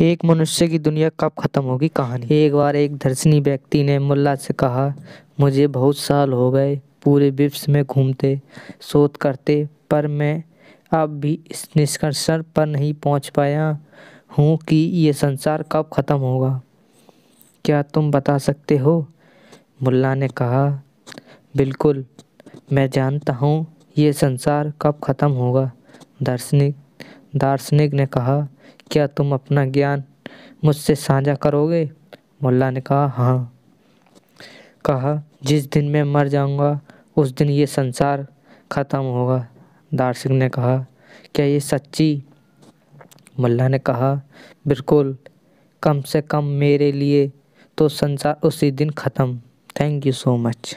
एक मनुष्य की दुनिया कब ख़त्म होगी कहानी एक बार एक दर्शनी व्यक्ति ने मुल्ला से कहा मुझे बहुत साल हो गए पूरे विश्व में घूमते शोध करते पर मैं अब भी इस निष्कर्ष पर नहीं पहुंच पाया हूँ कि ये संसार कब ख़त्म होगा क्या तुम बता सकते हो मुल्ला ने कहा बिल्कुल मैं जानता हूँ ये संसार कब ख़त्म होगा दर्शनी दार्शनिक ने कहा क्या तुम अपना ज्ञान मुझसे साझा करोगे मुल्ला ने कहा हाँ कहा जिस दिन मैं मर जाऊंगा उस दिन ये संसार ख़त्म होगा दार्शनिक ने कहा क्या ये सच्ची मुल्ला ने कहा बिल्कुल कम से कम मेरे लिए तो संसार उसी दिन ख़त्म थैंक यू सो मच